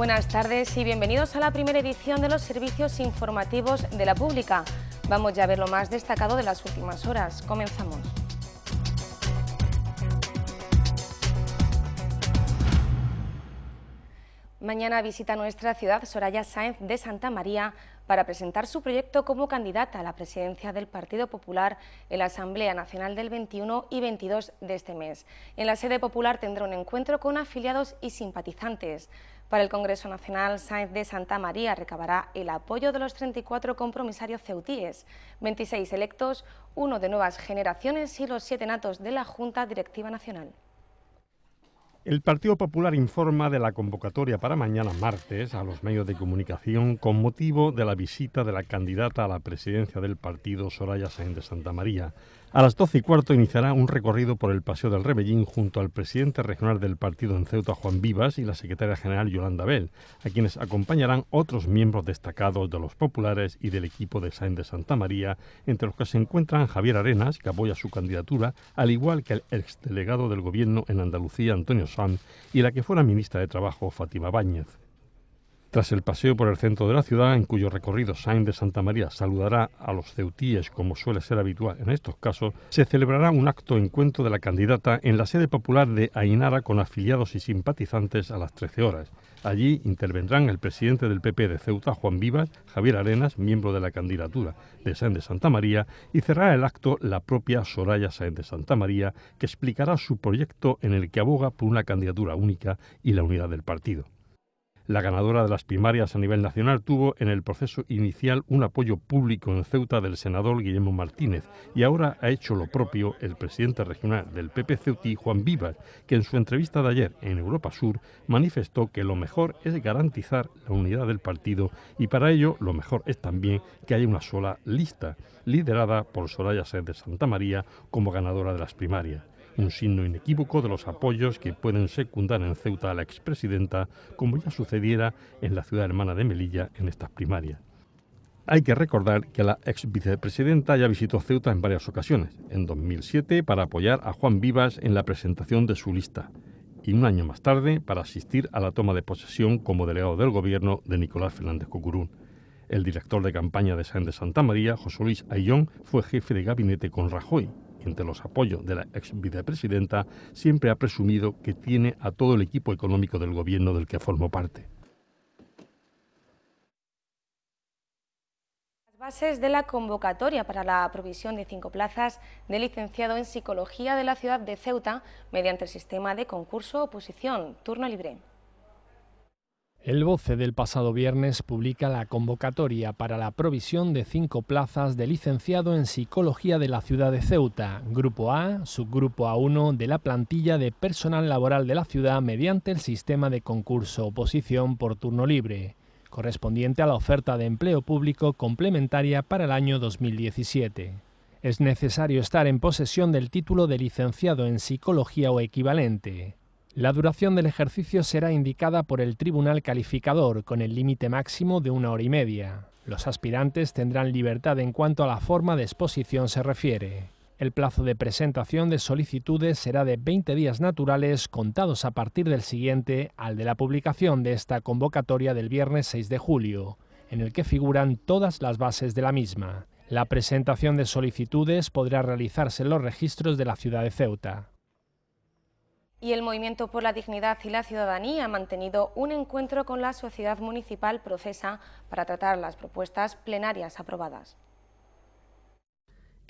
Buenas tardes y bienvenidos a la primera edición de los servicios informativos de la pública. Vamos ya a ver lo más destacado de las últimas horas. Comenzamos. Mañana visita nuestra ciudad Soraya Sáenz de Santa María para presentar su proyecto como candidata a la presidencia del Partido Popular en la Asamblea Nacional del 21 y 22 de este mes. En la sede popular tendrá un encuentro con afiliados y simpatizantes. Para el Congreso Nacional, Sáenz de Santa María recabará el apoyo de los 34 compromisarios ceutíes, 26 electos, uno de nuevas generaciones y los siete natos de la Junta Directiva Nacional. El Partido Popular informa de la convocatoria para mañana martes a los medios de comunicación con motivo de la visita de la candidata a la presidencia del partido Soraya Sáenz de Santa María a las 12 y cuarto iniciará un recorrido por el Paseo del Rebellín junto al presidente regional del partido en Ceuta, Juan Vivas, y la secretaria general Yolanda Bell, a quienes acompañarán otros miembros destacados de los populares y del equipo de Sáenz de Santa María, entre los que se encuentran Javier Arenas, que apoya su candidatura, al igual que el exdelegado del gobierno en Andalucía, Antonio Sanz, y la que fuera ministra de Trabajo, Fátima Báñez. Tras el paseo por el centro de la ciudad, en cuyo recorrido Sainz de Santa María saludará a los ceutíes como suele ser habitual en estos casos, se celebrará un acto encuentro de la candidata en la sede popular de Ainara con afiliados y simpatizantes a las 13 horas. Allí intervendrán el presidente del PP de Ceuta, Juan Vivas, Javier Arenas, miembro de la candidatura de Sainz de Santa María, y cerrará el acto la propia Soraya Sainz de Santa María, que explicará su proyecto en el que aboga por una candidatura única y la unidad del partido. La ganadora de las primarias a nivel nacional tuvo en el proceso inicial un apoyo público en Ceuta del senador Guillermo Martínez y ahora ha hecho lo propio el presidente regional del PP Ceuti, Juan Vivas, que en su entrevista de ayer en Europa Sur manifestó que lo mejor es garantizar la unidad del partido y para ello lo mejor es también que haya una sola lista, liderada por Soraya Sáenz de Santa María como ganadora de las primarias un signo inequívoco de los apoyos que pueden secundar en Ceuta a la expresidenta, como ya sucediera en la ciudad hermana de Melilla en estas primarias. Hay que recordar que la ex ya visitó Ceuta en varias ocasiones, en 2007 para apoyar a Juan Vivas en la presentación de su lista y un año más tarde para asistir a la toma de posesión como delegado del gobierno de Nicolás Fernández Cucurún. El director de campaña de Sáenz de Santa María, José Luis Ayón fue jefe de gabinete con Rajoy entre los apoyos de la ex vicepresidenta, siempre ha presumido que tiene a todo el equipo económico del gobierno del que formó parte. Las bases de la convocatoria para la provisión de cinco plazas de licenciado en Psicología de la ciudad de Ceuta mediante el sistema de concurso oposición turno libre. El BOCE del pasado viernes publica la convocatoria para la provisión de cinco plazas de licenciado en Psicología de la ciudad de Ceuta, Grupo A, subgrupo A1 de la plantilla de personal laboral de la ciudad mediante el sistema de concurso oposición por turno libre, correspondiente a la oferta de empleo público complementaria para el año 2017. Es necesario estar en posesión del título de licenciado en Psicología o equivalente la duración del ejercicio será indicada por el tribunal calificador, con el límite máximo de una hora y media. Los aspirantes tendrán libertad en cuanto a la forma de exposición se refiere. El plazo de presentación de solicitudes será de 20 días naturales contados a partir del siguiente al de la publicación de esta convocatoria del viernes 6 de julio, en el que figuran todas las bases de la misma. La presentación de solicitudes podrá realizarse en los registros de la ciudad de Ceuta. Y el Movimiento por la Dignidad y la Ciudadanía ha mantenido un encuentro con la sociedad municipal procesa para tratar las propuestas plenarias aprobadas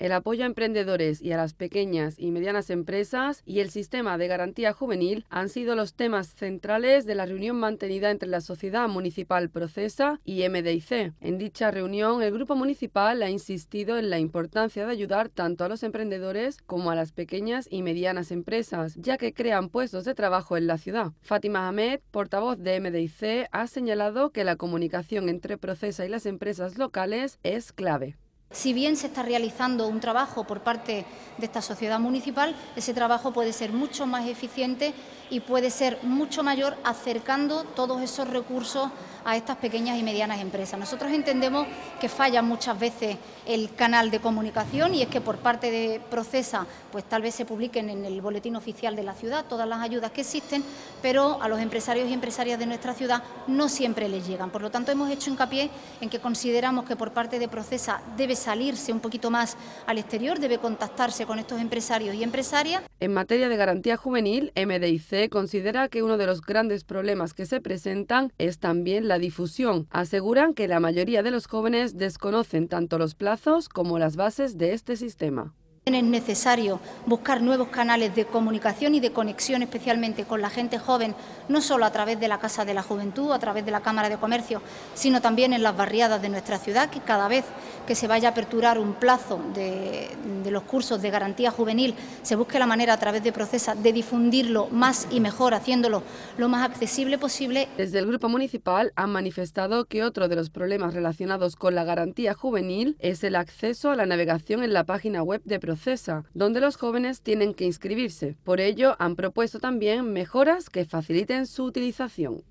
el apoyo a emprendedores y a las pequeñas y medianas empresas y el sistema de garantía juvenil han sido los temas centrales de la reunión mantenida entre la Sociedad Municipal Procesa y MDIC. En dicha reunión, el Grupo Municipal ha insistido en la importancia de ayudar tanto a los emprendedores como a las pequeñas y medianas empresas, ya que crean puestos de trabajo en la ciudad. Fátima Ahmed, portavoz de MDIC, ha señalado que la comunicación entre Procesa y las empresas locales es clave. Si bien se está realizando un trabajo por parte de esta sociedad municipal, ese trabajo puede ser mucho más eficiente y puede ser mucho mayor acercando todos esos recursos a estas pequeñas y medianas empresas. Nosotros entendemos que falla muchas veces el canal de comunicación y es que por parte de Procesa, pues tal vez se publiquen en el boletín oficial de la ciudad todas las ayudas que existen, pero a los empresarios y empresarias de nuestra ciudad no siempre les llegan. Por lo tanto, hemos hecho hincapié en que consideramos que por parte de Procesa debe salirse un poquito más al exterior, debe contactarse con estos empresarios y empresarias. En materia de garantía juvenil, MDIC considera que uno de los grandes problemas que se presentan es también la difusión. Aseguran que la mayoría de los jóvenes desconocen tanto los plazos como las bases de este sistema. Es necesario buscar nuevos canales de comunicación y de conexión, especialmente con la gente joven, no solo a través de la Casa de la Juventud, a través de la Cámara de Comercio, sino también en las barriadas de nuestra ciudad, que cada vez que se vaya a aperturar un plazo de, los cursos de garantía juvenil, se busque la manera a través de Procesa de difundirlo más y mejor, haciéndolo lo más accesible posible. Desde el Grupo Municipal han manifestado que otro de los problemas relacionados con la garantía juvenil es el acceso a la navegación en la página web de Procesa, donde los jóvenes tienen que inscribirse. Por ello, han propuesto también mejoras que faciliten su utilización.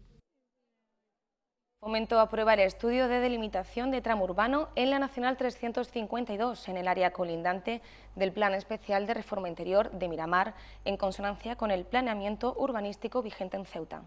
Fomento aprobar el estudio de delimitación de tramo urbano en la Nacional 352, en el área colindante del Plan Especial de Reforma Interior de Miramar, en consonancia con el planeamiento urbanístico vigente en Ceuta.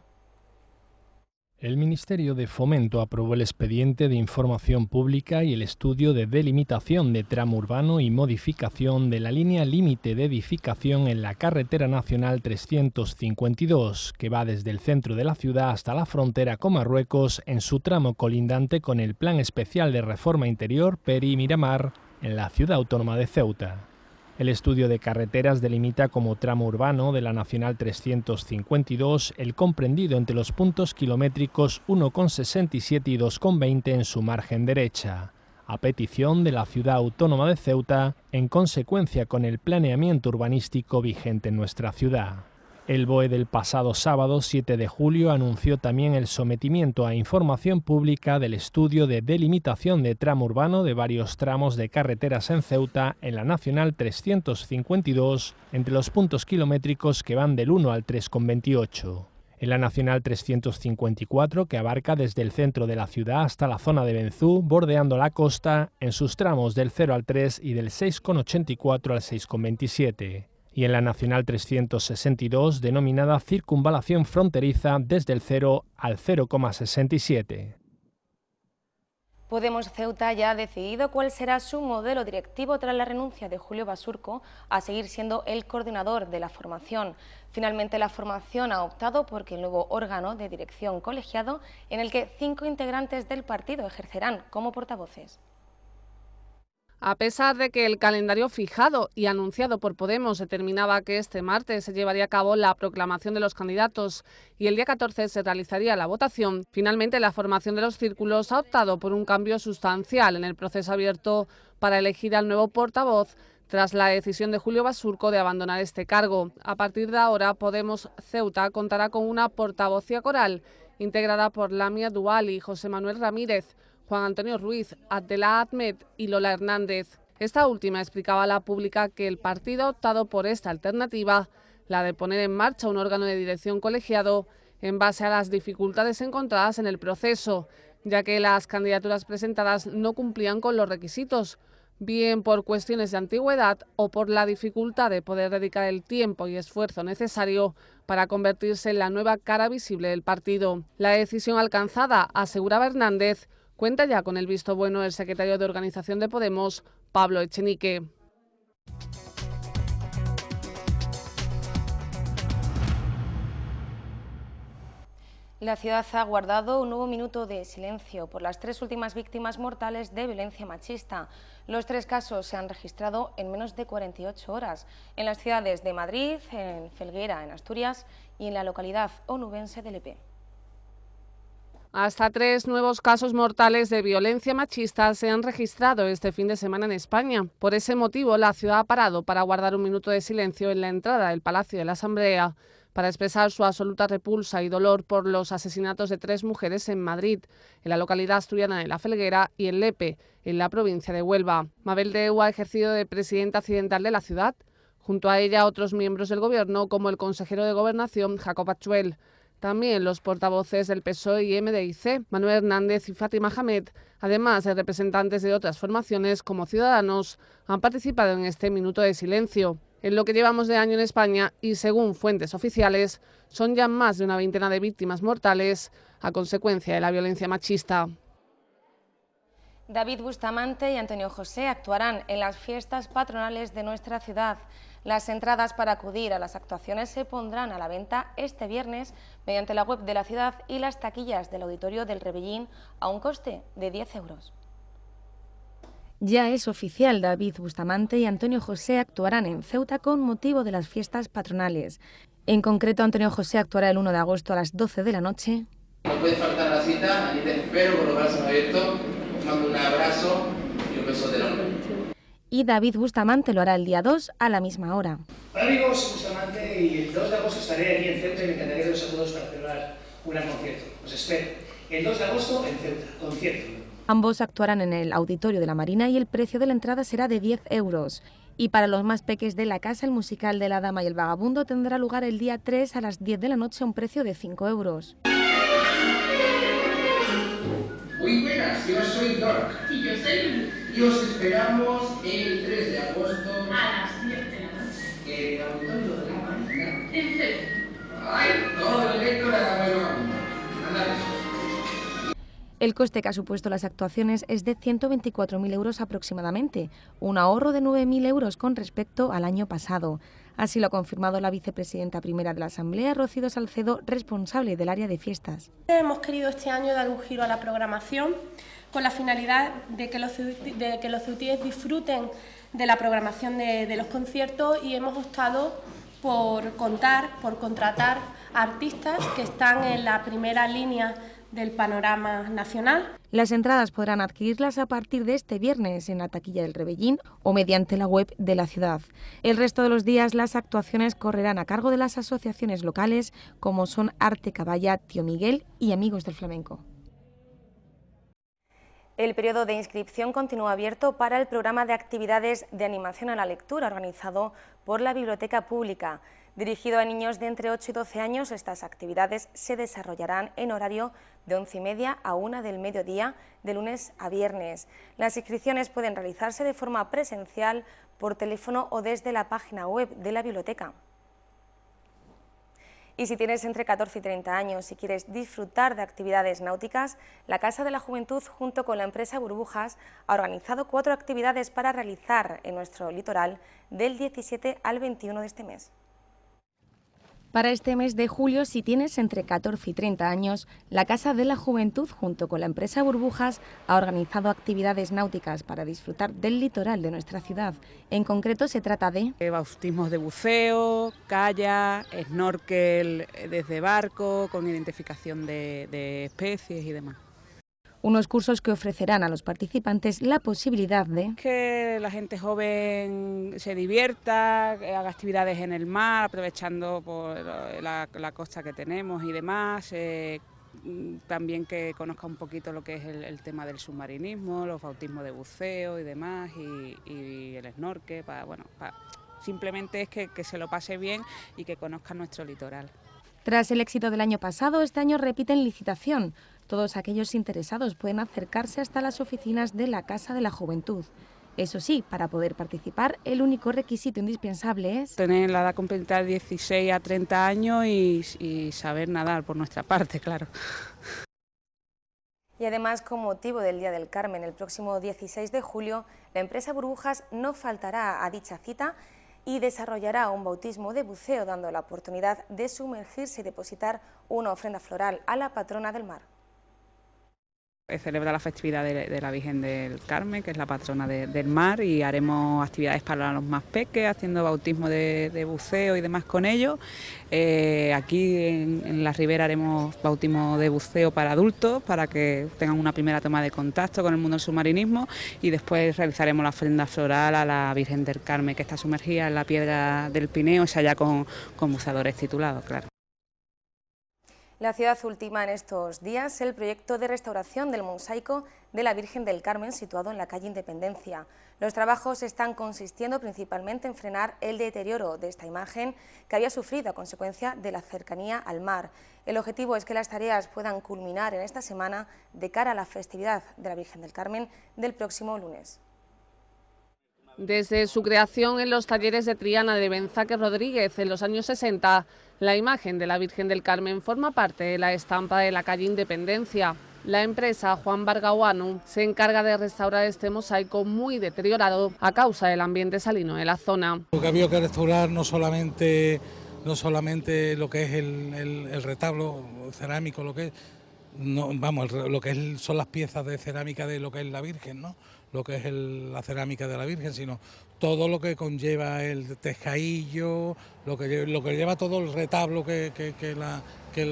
El Ministerio de Fomento aprobó el expediente de información pública y el estudio de delimitación de tramo urbano y modificación de la línea límite de edificación en la carretera nacional 352, que va desde el centro de la ciudad hasta la frontera con Marruecos en su tramo colindante con el Plan Especial de Reforma Interior Peri Miramar en la ciudad autónoma de Ceuta. El estudio de carreteras delimita como tramo urbano de la Nacional 352 el comprendido entre los puntos kilométricos 1,67 y 2,20 en su margen derecha a petición de la ciudad autónoma de Ceuta, en consecuencia con el planeamiento urbanístico vigente en nuestra ciudad. El BOE del pasado sábado 7 de julio anunció también el sometimiento a información pública del estudio de delimitación de tramo urbano de varios tramos de carreteras en Ceuta en la Nacional 352 entre los puntos kilométricos que van del 1 al 3,28. En la Nacional 354, que abarca desde el centro de la ciudad hasta la zona de Benzú, bordeando la costa, en sus tramos del 0 al 3 y del 6,84 al 6,27 y en la Nacional 362 denominada circunvalación fronteriza desde el 0 al 0,67. Podemos Ceuta ya ha decidido cuál será su modelo directivo tras la renuncia de Julio Basurco a seguir siendo el coordinador de la formación. Finalmente, la formación ha optado por que el nuevo órgano de dirección colegiado, en el que cinco integrantes del partido ejercerán como portavoces. A pesar de que el calendario fijado y anunciado por Podemos determinaba que este martes se llevaría a cabo la proclamación de los candidatos y el día 14 se realizaría la votación, finalmente la formación de los círculos ha optado por un cambio sustancial en el proceso abierto para elegir al nuevo portavoz tras la decisión de Julio Basurco de abandonar este cargo. A partir de ahora, Podemos Ceuta contará con una portavocía coral integrada por Lamia Dual y José Manuel Ramírez, Juan Antonio Ruiz, Adela Admet y Lola Hernández. Esta última explicaba a la pública que el partido ha optado por esta alternativa, la de poner en marcha un órgano de dirección colegiado, en base a las dificultades encontradas en el proceso, ya que las candidaturas presentadas no cumplían con los requisitos, bien por cuestiones de antigüedad o por la dificultad de poder dedicar el tiempo y esfuerzo necesario para convertirse en la nueva cara visible del partido. La decisión alcanzada, aseguraba Hernández, Cuenta ya con el visto bueno del secretario de Organización de Podemos, Pablo Echenique. La ciudad ha guardado un nuevo minuto de silencio por las tres últimas víctimas mortales de violencia machista. Los tres casos se han registrado en menos de 48 horas en las ciudades de Madrid, en Felguera, en Asturias y en la localidad onubense de Lepe. Hasta tres nuevos casos mortales de violencia machista se han registrado este fin de semana en España. Por ese motivo, la ciudad ha parado para guardar un minuto de silencio en la entrada del Palacio de la Asamblea para expresar su absoluta repulsa y dolor por los asesinatos de tres mujeres en Madrid, en la localidad asturiana de La Felguera y en Lepe, en la provincia de Huelva. Mabel Deu ha ejercido de presidenta accidental de la ciudad, junto a ella otros miembros del gobierno como el consejero de Gobernación Jacob Achuel también los portavoces del PSOE y MDIC, Manuel Hernández y Fátima Hamed. Además, de representantes de otras formaciones como Ciudadanos han participado en este minuto de silencio. En lo que llevamos de año en España, y según fuentes oficiales, son ya más de una veintena de víctimas mortales a consecuencia de la violencia machista. David Bustamante y Antonio José actuarán en las fiestas patronales de nuestra ciudad. Las entradas para acudir a las actuaciones se pondrán a la venta este viernes mediante la web de la ciudad y las taquillas del auditorio del Rebellín a un coste de 10 euros. Ya es oficial, David Bustamante y Antonio José actuarán en Ceuta con motivo de las fiestas patronales. En concreto, Antonio José actuará el 1 de agosto a las 12 de la noche. No puede faltar la cita, te espero con los brazos abiertos. un abrazo y un beso de la y David Bustamante lo hará el día 2 a la misma hora. Hola amigos, Bustamante y el 2 de agosto estaré aquí en Ceuta y me encantaría los segundos para celebrar un gran concierto. Os espero. El 2 de agosto en Ceuta, concierto. Ambos actuarán en el auditorio de la Marina y el precio de la entrada será de 10 euros. Y para los más peques de la casa, el musical de La Dama y el Vagabundo tendrá lugar el día 3 a las 10 de la noche a un precio de 5 euros. Muy buenas, yo soy Dork. Y yo soy y os esperamos el 3 de agosto a las 10 de la noche. el pues. el coste que ha supuesto las actuaciones es de 124.000 euros aproximadamente, un ahorro de 9.000 euros con respecto al año pasado. Así lo ha confirmado la vicepresidenta primera de la Asamblea, Rocío Salcedo, responsable del área de fiestas. Hemos querido este año dar un giro a la programación con la finalidad de que los, de ceutíes disfruten de la programación de, de los conciertos y hemos optado por contar, por contratar artistas que están en la primera línea del panorama nacional. Las entradas podrán adquirirlas a partir de este viernes en la taquilla del Rebellín o mediante la web de la ciudad. El resto de los días las actuaciones correrán a cargo de las asociaciones locales como son Arte Caballa, Tío Miguel y Amigos del Flamenco. El periodo de inscripción continúa abierto para el programa de actividades de animación a la lectura organizado por la Biblioteca Pública. Dirigido a niños de entre 8 y 12 años, estas actividades se desarrollarán en horario de 11 y media a 1 del mediodía, de lunes a viernes. Las inscripciones pueden realizarse de forma presencial, por teléfono o desde la página web de la biblioteca. Y si tienes entre 14 y 30 años y quieres disfrutar de actividades náuticas, la Casa de la Juventud junto con la empresa Burbujas ha organizado cuatro actividades para realizar en nuestro litoral del 17 al 21 de este mes. Para este mes de julio, si tienes entre 14 y 30 años, la Casa de la Juventud, junto con la empresa Burbujas, ha organizado actividades náuticas para disfrutar del litoral de nuestra ciudad. En concreto, se trata de... Eh, bautismos de buceo, calla, snorkel eh, desde barco, con identificación de especies y demás unos cursos que ofrecerán a los participantes la posibilidad de... Que la gente joven se divierta, haga actividades en el mar, aprovechando por la, costa que tenemos y demás. Eh, también que conozca un poquito lo que es el, tema del submarinismo, los bautismos de buceo y demás, y, el snorkel, para, bueno, simplemente es que, que se lo pase bien y que conozca nuestro litoral. Tras el éxito del año pasado, este año repiten licitación. Todos aquellos interesados pueden acercarse hasta las oficinas de la Casa de la Juventud. Eso sí, para poder participar, el único requisito indispensable es... Tener la edad completa de 16 a 30 años y, y saber nadar por nuestra parte, claro. Y además, con motivo del Día del Carmen, el próximo 16 de julio, la empresa Burbujas no faltará a dicha cita y desarrollará un bautismo de buceo dando la oportunidad de sumergirse y depositar una ofrenda floral a la patrona del mar. Eh, celebra la festividad de, la Virgen del Carmen, que es la patrona del mar, y haremos actividades para los más peques, haciendo bautismo de, buceo y demás con ellos. Eh, aquí en, la ribera haremos bautismo de buceo para adultos, para que tengan una primera toma de contacto con el mundo del submarinismo, y después realizaremos la ofrenda floral a la Virgen del Carmen, que está sumergida en la piedra del Pineo, o sea, ya con, con buceadores titulados, claro. La ciudad última en estos días el proyecto de restauración del mosaico de la Virgen del Carmen situado en la calle Independencia. Los trabajos están consistiendo principalmente en frenar el deterioro de esta imagen que había sufrido a consecuencia de la cercanía al mar. El objetivo es que las tareas puedan culminar en esta semana de cara a la festividad de la Virgen del Carmen del próximo lunes. Desde su creación en los talleres de Triana de Benzaque Rodríguez en los años 60, la imagen de la Virgen del Carmen forma parte de la estampa de la calle Independencia. La empresa Juan Bargahuanu se encarga de restaurar este mosaico muy deteriorado a causa del ambiente salino de la zona. Lo que había que restaurar no solamente, no solamente lo que es el, retablo cerámico, lo que es, vamos, lo que es, son las piezas de cerámica de lo que es la Virgen, ¿no? lo que es la cerámica de la Virgen, sino todo lo que conlleva el tejaillo, lo que, lo que lleva todo el retablo que, que, la, que,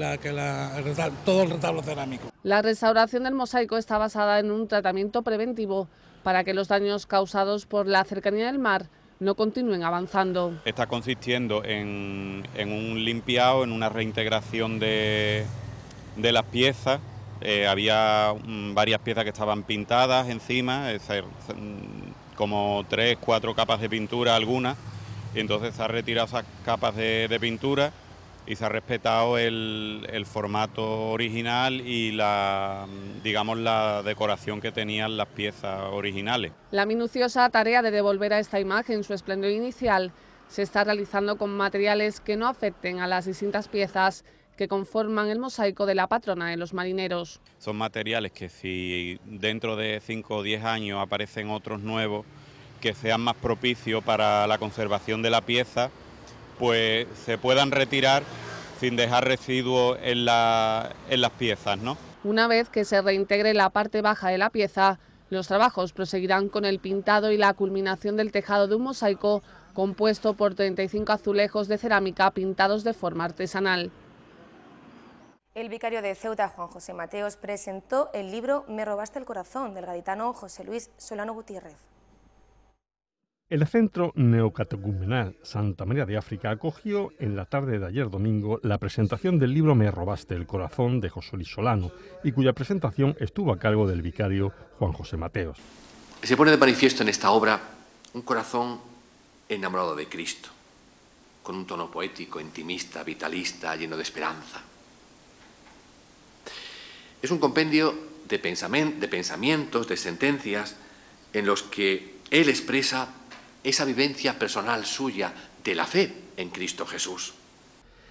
todo el retablo cerámico. La restauración del mosaico está basada en un tratamiento preventivo para que los daños causados por la cercanía del mar no continúen avanzando. Está consistiendo en, en un limpiado, en una reintegración de, de las piezas eh, había mm, varias piezas que estaban pintadas encima, mm, como tres, cuatro capas de pintura algunas, entonces se han retirado esas capas de, pintura y se ha respetado el, el, formato original y la mm, digamos la decoración que tenían las piezas originales. La minuciosa tarea de devolver a esta imagen su esplendor inicial se está realizando con materiales que no afecten a las distintas piezas que conforman el mosaico de la patrona de los marineros. Son materiales que si dentro de 5 o 10 años aparecen otros nuevos que sean más propicios para la conservación de la pieza, pues se puedan retirar sin dejar residuos en, las piezas. ¿no? Una vez que se reintegre la parte baja de la pieza, los trabajos proseguirán con el pintado y la culminación del tejado de un mosaico compuesto por 35 azulejos de cerámica pintados de forma artesanal. El vicario de Ceuta, Juan José Mateos, presentó el libro Me robaste el corazón, del gaditano José Luis Solano Gutiérrez. El Centro Neocatecumenal Santa María de África acogió en la tarde de ayer domingo la presentación del libro Me robaste el corazón de José Luis Solano y cuya presentación estuvo a cargo del vicario Juan José Mateos. Se pone de manifiesto en esta obra un corazón enamorado de Cristo, con un tono poético, intimista, vitalista, lleno de esperanza es un compendio de, de pensamientos, de sentencias, en los que él expresa esa vivencia personal suya de la fe en Cristo Jesús.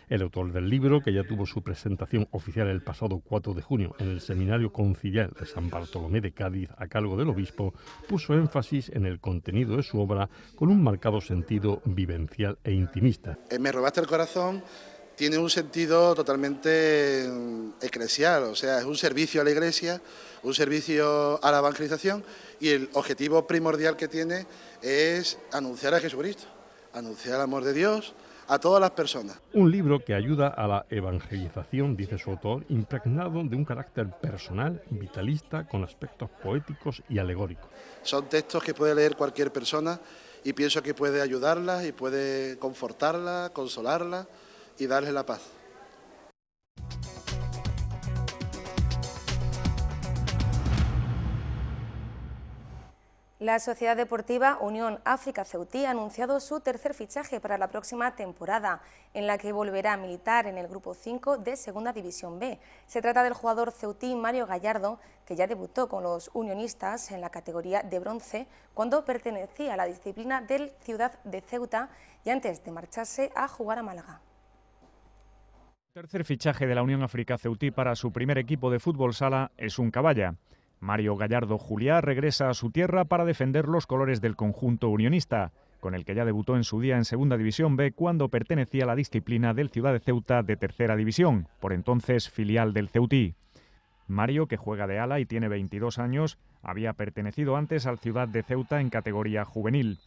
El autor del libro, que ya tuvo su presentación oficial el pasado 4 de junio en el Seminario Conciliar de San Bartolomé de Cádiz a cargo del obispo, puso énfasis en el contenido de su obra con un marcado sentido vivencial e intimista. Eh, me robaste el corazón, tiene un sentido totalmente mm, eclesial, o sea, es un servicio a la Iglesia, un servicio a la evangelización y el objetivo primordial que tiene es anunciar a Jesucristo, anunciar el amor de Dios a todas las personas. Un libro que ayuda a la evangelización, dice su autor, impregnado de un carácter personal, vitalista, con aspectos poéticos y alegóricos. Son textos que puede leer cualquier persona y pienso que puede ayudarla y puede confortarla, consolarla y darles la paz. La Sociedad Deportiva Unión África Ceutí ha anunciado su tercer fichaje para la próxima temporada, en la que volverá a militar en el Grupo 5 de Segunda División B. Se trata del jugador ceutí Mario Gallardo, que ya debutó con los unionistas en la categoría de bronce cuando pertenecía a la disciplina del Ciudad de Ceuta y antes de marcharse a jugar a Málaga. Tercer fichaje de la Unión África Ceutí para su primer equipo de fútbol sala es un caballa. Mario Gallardo Juliá regresa a su tierra para defender los colores del conjunto unionista, con el que ya debutó en su día en Segunda División B cuando pertenecía a la disciplina del Ciudad de Ceuta de Tercera División, por entonces filial del Ceutí. Mario, que juega de ala y tiene 22 años, había pertenecido antes al Ciudad de Ceuta en categoría juvenil.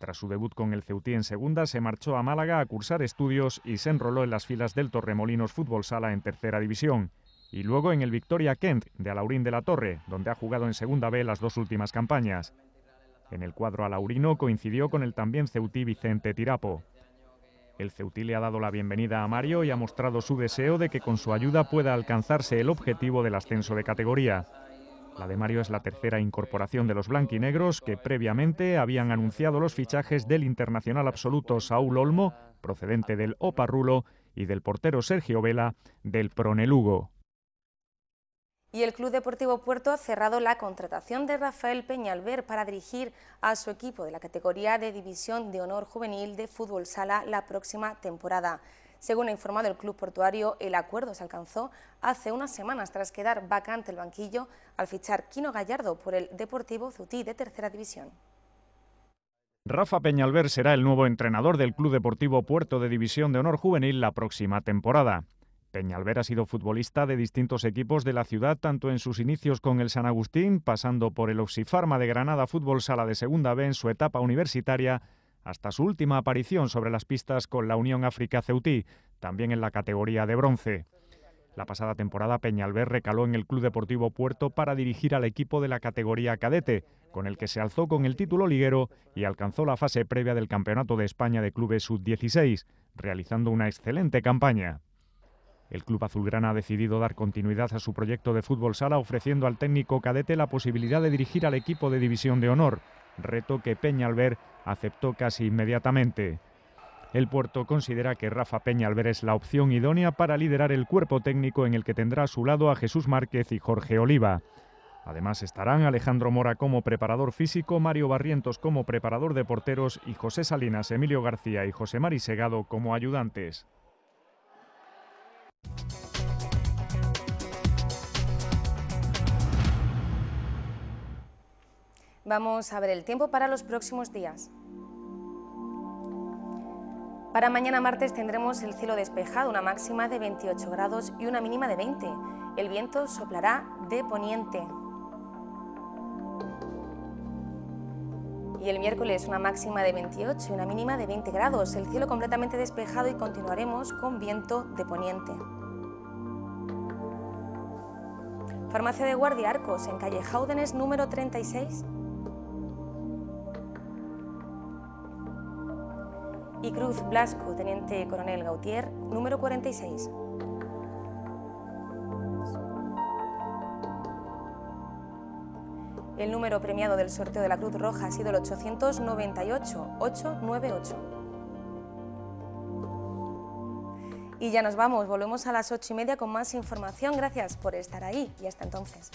Tras su debut con el Ceutí en segunda, se marchó a Málaga a cursar estudios y se enroló en las filas del Torremolinos Fútbol Sala en tercera división. Y luego en el Victoria Kent de Alaurín de la Torre, donde ha jugado en segunda B las dos últimas campañas. En el cuadro alaurino coincidió con el también Ceutí Vicente Tirapo. El Ceutí le ha dado la bienvenida a Mario y ha mostrado su deseo de que con su ayuda pueda alcanzarse el objetivo del ascenso de categoría. La de Mario es la tercera incorporación de los blanquinegros que previamente habían anunciado los fichajes del internacional absoluto Saúl Olmo, procedente del Oparrulo, y del portero Sergio Vela, del Pronelugo. Y el Club Deportivo Puerto ha cerrado la contratación de Rafael Peñalver para dirigir a su equipo de la categoría de División de Honor Juvenil de Fútbol Sala la próxima temporada. Según ha informado el Club Portuario, el acuerdo se alcanzó hace unas semanas tras quedar vacante el banquillo al fichar Kino Gallardo por el Deportivo Zutí de Tercera División. Rafa Peñalver será el nuevo entrenador del Club Deportivo Puerto de División de Honor Juvenil la próxima temporada. Peñalver ha sido futbolista de distintos equipos de la ciudad, tanto en sus inicios con el San Agustín, pasando por el Oxifarma de Granada Fútbol Sala de Segunda B en su etapa universitaria hasta su última aparición sobre las pistas con la Unión África Ceutí, también en la categoría de bronce. La pasada temporada Peñalver recaló en el Club Deportivo Puerto para dirigir al equipo de la categoría cadete, con el que se alzó con el título liguero y alcanzó la fase previa del Campeonato de España de Clubes Sub-16, realizando una excelente campaña. El club azulgrana ha decidido dar continuidad a su proyecto de fútbol sala ofreciendo al técnico cadete la posibilidad de dirigir al equipo de División de Honor, reto que Peñalver aceptó casi inmediatamente. El puerto considera que Rafa Peñalver es la opción idónea para liderar el cuerpo técnico en el que tendrá a su lado a Jesús Márquez y Jorge Oliva. Además estarán Alejandro Mora como preparador físico, Mario Barrientos como preparador de porteros y José Salinas, Emilio García y José Mari Segado como ayudantes. Vamos a ver el tiempo para los próximos días. Para mañana martes tendremos el cielo despejado, una máxima de 28 grados y una mínima de 20. El viento soplará de poniente. Y el miércoles una máxima de 28 y una mínima de 20 grados. El cielo completamente despejado y continuaremos con viento de poniente. Farmacia de Guardia Arcos, en calle Jaúdenes número 36. y Cruz Blasco, Teniente Coronel Gautier, número 46. El número premiado del sorteo de la Cruz Roja ha sido el 898-898. Y ya nos vamos, volvemos a las ocho y media con más información. Gracias por estar ahí y hasta entonces.